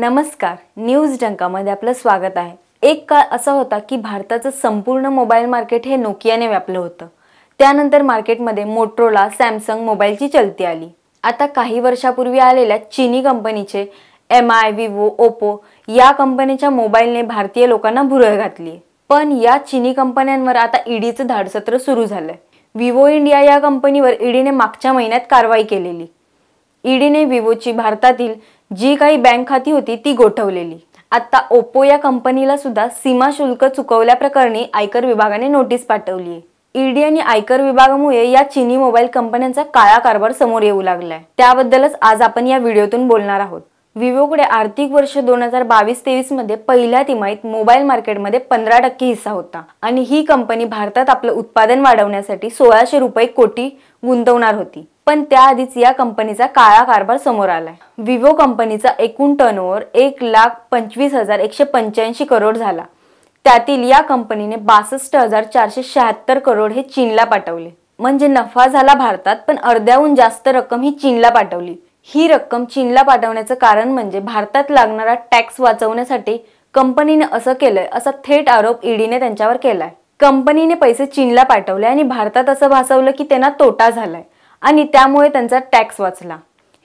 नमस्कार न्यूज डंकामध्ये आपलं स्वागत आहे एक काळ असा होता की भारताचं संपूर्ण मोबाईल मार्केट हे नोकियाने व्यापलं होतं त्यानंतर मार्केटमध्ये मोट्रोला सॅमसंग मोबाईलची चलती आली आता काही वर्षापूर्वी आलेल्या चिनी कंपनीचे एम आय विवो ओप्पो या कंपनीच्या मोबाईलने भारतीय लोकांना भुरळ घातली पण या चिनी कंपन्यांवर आता ईडीचं धाडसत्र सुरू झालंय विवो इंडिया या कंपनीवर ईडीने मागच्या महिन्यात कारवाई केलेली ईडीने विवोची भारतातील जी काही बँक खाती होती ती गोठवलेली आता ओप्पो या कंपनीला सुद्धा सीमा शुल्क चुकवल्याप्रकरणी आयकर विभागाने नोटीस पाठवली ईडी आणि आयकर विभागामुळे या चिनी मोबाईल कंपन्यांचा काळा कारभार समोर येऊ लागलाय त्याबद्दलच आज आपण या व्हिडिओतून बोलणार आहोत विवोकडे आर्थिक वर्ष दोन हजार बावीस तेवीस मध्ये पहिल्या तिमाहीत मोबाईल मार्केटमध्ये पंधरा टक्के हिस्सा होता आणि ही कंपनी भारतात आपलं उत्पादन वाढवण्यासाठी सोळाशे रुपये कोटी गुंतवणार होती पण त्याआधीच या कंपनीचा काळा कारभार समोर आलाय विवो कंपनीचा एकूण टर्नओव्हर एक लाख पंचवीस हजार एकशे पंच्याऐंशी करोड झाला त्यातील या कंपनीने बासष्ट हजार चारशे शहात्तर करोड हे चीनला पाठवले म्हणजे नफा झाला भारतात पण अर्ध्याहून जास्त रक्कम ही चीनला पाठवली ही रक्कम चीनला पाठवण्याचं कारण म्हणजे भारतात लागणारा टॅक्स वाचवण्यासाठी कंपनीने असं केलंय असा थेट आरोप ईडीने त्यांच्यावर केलाय कंपनीने पैसे चीनला पाठवले आणि भारतात असं भासवलं की त्यांना तोटा झालाय आणि त्यामुळे त्यांचा टॅक्स वाचला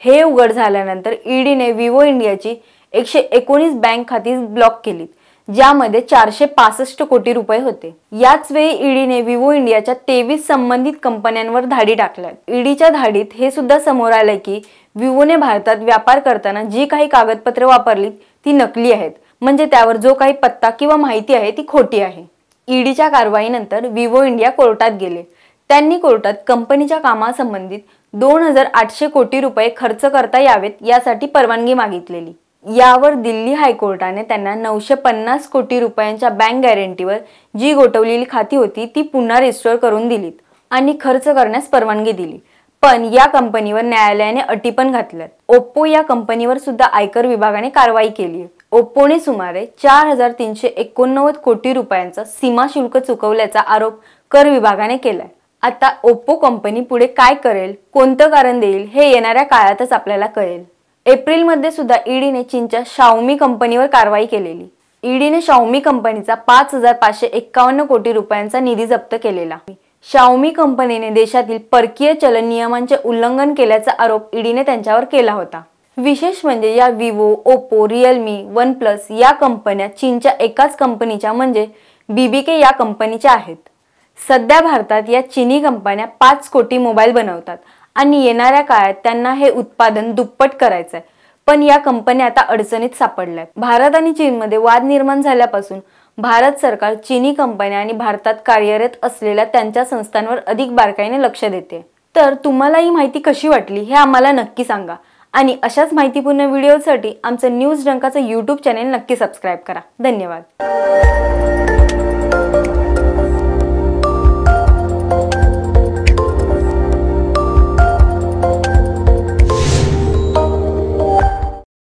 हे उघड झाल्यानंतर ईडीने विवो इंडियाची एकशे एकोणीस बँक खाती ब्लॉक केली ज्यामध्ये चारशे पासष्ट कोटी रुपये होते याच वेळी ईडीने विवो इंडियाच्या तेवीस संबंधित कंपन्यांवर धाडी टाकल्या ईडीच्या धाडीत हे सुद्धा समोर आलंय की विवोने भारतात व्यापार करताना जी काही कागदपत्रे वापरली ती नकली आहेत म्हणजे त्यावर जो काही पत्ता किंवा माहिती आहे ती खोटी आहे ईडीच्या कारवाईनंतर विवो इंडिया कोर्टात गेले त्यांनी कोर्टात कंपनीच्या कामासंबंधित दोन हजार आठशे कोटी रुपये खर्च करता यावेत यासाठी परवानगी मागितलेली यावर दिल्ली हायकोर्टाने त्यांना नऊशे पन्नास कोटी रुपयांच्या बँक गॅरंटीवर जी गोठवलेली खाती होती ती पुन्हा रिस्टोअर करून दिलीत आणि खर्च करण्यास परवानगी दिली पण या कंपनीवर न्यायालयाने अटी पण घातल्यात ओप्पो या कंपनीवर सुद्धा आयकर विभागाने कारवाई केली ओप्पोने सुमारे चार हजार तीनशे एकोणनव्वद कोटी रुपयांचा सीमा शुल्क चुकवल्याचा आरोप कर विभागाने केलाय आता ओप्पो कंपनी पुढे काय करेल कोणतं कारण देईल हे येणाऱ्या काळातच आपल्याला कळेल एप्रिलमध्ये सुद्धा ईडीने e चीनच्या शाओमी कंपनीवर कारवाई केलेली ईडीने शाओमी कंपनीचा पाच हजार पाचशे एक्कावन्न कोटी रुपयांचा निधी जप्त केलेला शाओमी कंपनीने देशातील परकीय चलन नियमांचे उल्लंघन केल्याचा आरोप ईडीने e त्यांच्यावर केला होता विशेष म्हणजे या Vivo Oppo Realme OnePlus या कंपन्या चीनच्या एकाच कंपनीच्या म्हणजे बीबीके या कंपनीच्या आहेत सध्या भारतात या चिनी कंपन्या पाच कोटी मोबाईल बनवतात आणि येणाऱ्या काळात त्यांना हे उत्पादन दुप्पट करायचं आहे पण या कंपन्या आता अडचणीत सापडल्या भारत आणि चीनमध्ये वाद निर्माण झाल्यापासून भारत सरकार चिनी कंपन्या आणि भारतात कार्यरत असलेल्या त्यांच्या संस्थांवर अधिक बारकाईने लक्ष देते तर तुम्हाला ही माहिती कशी वाटली हे आम्हाला नक्की सांगा आणि अशाच माहितीपूर्ण व्हिडिओसाठी आमचं न्यूज डंकाचं यूट्यूब चॅनेल नक्की सबस्क्राईब करा धन्यवाद